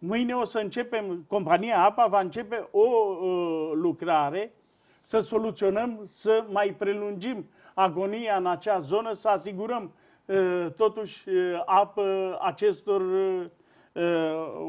Mâine o să începem, compania APA va începe o uh, lucrare să soluționăm, să mai prelungim agonia în acea zonă, să asigurăm uh, totuși uh, apă acestor uh,